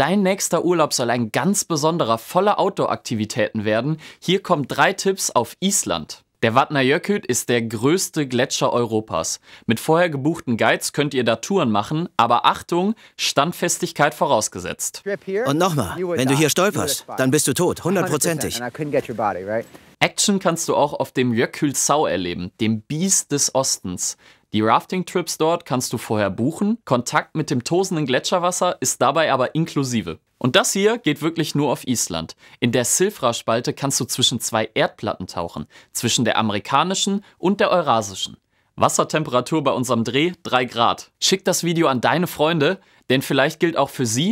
Dein nächster Urlaub soll ein ganz besonderer voller Outdoor-Aktivitäten werden. Hier kommen drei Tipps auf Island. Der Vatnajökull ist der größte Gletscher Europas. Mit vorher gebuchten Guides könnt ihr da Touren machen, aber Achtung, Standfestigkeit vorausgesetzt. Und nochmal, wenn du hier stolperst, dann bist du tot, hundertprozentig. Action kannst du auch auf dem Jökull Sau erleben, dem Biest des Ostens. Die Rafting-Trips dort kannst du vorher buchen. Kontakt mit dem tosenden Gletscherwasser ist dabei aber inklusive. Und das hier geht wirklich nur auf Island. In der Silfra-Spalte kannst du zwischen zwei Erdplatten tauchen, zwischen der amerikanischen und der eurasischen. Wassertemperatur bei unserem Dreh 3 Grad. Schick das Video an deine Freunde, denn vielleicht gilt auch für sie